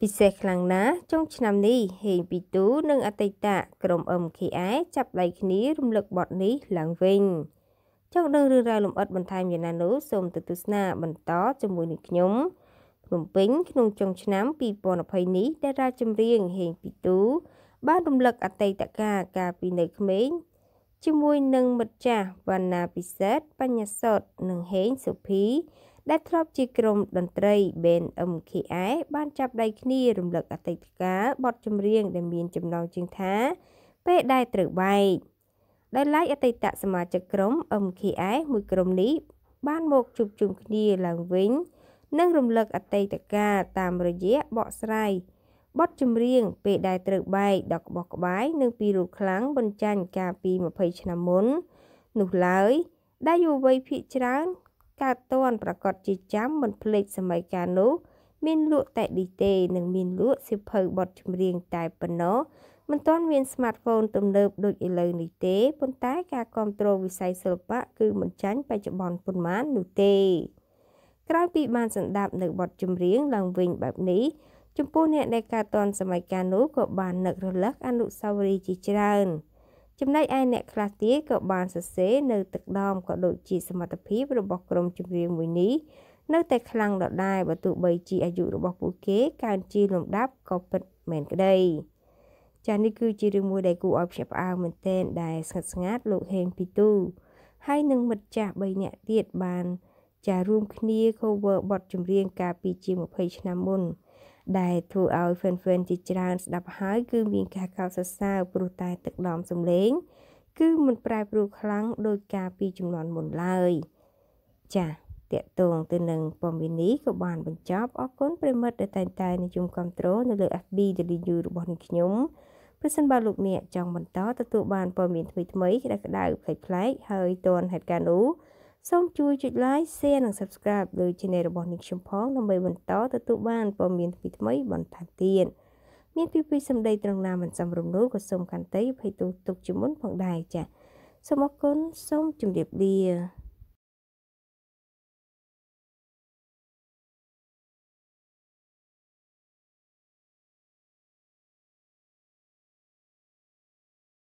ពិសេសខ្លាំងណាស់ចុងឆ្នាំនេះហេងពីទូនិងអតីតក្រុម MKI ចាប់ដៃគ្នារំលឹកបទនេះឡើងវិញចង់ដឹងរឿងរ៉ាវលម្អិតបន្ថែមយ៉ាងណានោះសូមទៅទស្សនាបន្តជាមួយនឹងខ្ញុំភ្នំពេញក្នុងចុងឆ្នាំ2020នេះតារាចម្រៀងហេងពីទូបានរំលឹកអតីតកាលកាលពីនៅក្មេងជាមួយនឹងមិត្តចាស់វណ្ណាពិសេសបញ្ញាសតនិងហេងសុភីដែលធ្លាប់ជាក្រុមតន្ត្រី Band MKI បានចាប់ដៃគ្នារំលឹកអតីតកាលបទចម្រៀងដែលមានចំណងជើងថា ពេលដែលត្រូវបែកដោយឡែកអតីតសមាជិកក្រុម MKI មួយក្រុមនេះបានមកជួបជុំគ្នាឡើងវិញ និង រំលឹកអតីតកាលតាមរយៈបកស្រាយបទចម្រៀងពេលដែលត្រូវបែកដល់ក្បោះក្បាយនិងពីរូបខ្លាំងបញ្ចាញ់កាលពី20ឆ្នាំមុន នោះឡើយ ដែលយុវវ័យភាគច្រើនកើតតាន់ប្រកបជាចាំមិនភ្លេចសម័យកាលនោះមានលក់តែឌីទេនិងមានលក់សៀវភៅបទចម្រៀងតែប៉ុណ្ណោះមិនទាន់មាន smartphone ទំនើបដូចឥឡូវនេះទេប៉ុន្តែការគ្រប់គ្រងវិស័យសិល្បៈគឺមិនចាញ់បច្ចុប្បន្នប៉ុន្មាននោះទេក្រោយពីបានសម្ដាប់នៅបទចម្រៀងឡើងវិញបែបនេះចំពោះអ្នកដែលកើតតាន់សម័យកាលនោះក៏បាននឹករលឹកអនុស្សាវរីយ៍ជាច្រើន។ចំណែកឯអ្នកខ្លះទៀតក៏បានសរសេរនៅទឹកដមក៏ដូចជាសមត្ថភាពរបស់ក្រុមចម្រៀងមួយនេះនៅតែខ្លាំងដដែលបើទោះបីជាអាយុរបស់ពួកគេកើនជាលំដាប់ក៏ពិតមែនក្តីចានេះគឺជារឿងមួយដែលគួរឲ្យភ្ញាក់ផ្អើលមែនទែនដែលស្ងិតស្ងាត់លោកហេងពីទូហើយនឹងមិត្តចាស់3នាក់ទៀតបានចារួមគ្នា cover បទចម្រៀងកាលពីជា20ឆ្នាំមុនដែលធ្វើឲ្យ fan fan ជាច្រើនស្ដាប់ហើយគឺមានការកោតសរសើរព្រោះតែទឹកដមសំឡេងគឺមិនប្រែប្រួលខ្លាំងដោយការពីចំនួនមុនឡើយចា៎តកតងទៅនឹងព័ត៌មាននេះក៏បានបញ្ចប់អរគុណប្រិមិត្តដែលតែងតែនិយមគ្រប់គ្រងនៅលើ FB WU របស់នាងខ្ញុំប្រសិនបើលោកអ្នកចង់បន្តទទួលបានព័ត៌មានថ្មីៗក្តៅៗប្លែកៗហើយទាន់ហេតុការណ៍នោះសូមជួយចុច like share និង subscribe លើ channel របស់នេះខ្ញុំផងដើម្បីបន្តទទួលបានព័ត៌មានថ្មីថ្មីបន្ថែមទៀតមានពីពីសម្ដីត្រង់ណាមិនសំរម្យក៏សូមកាន់តែភ័យទូទុកជាមុនផងដែរចា៎សូមអរគុណសូមជម្រាបលា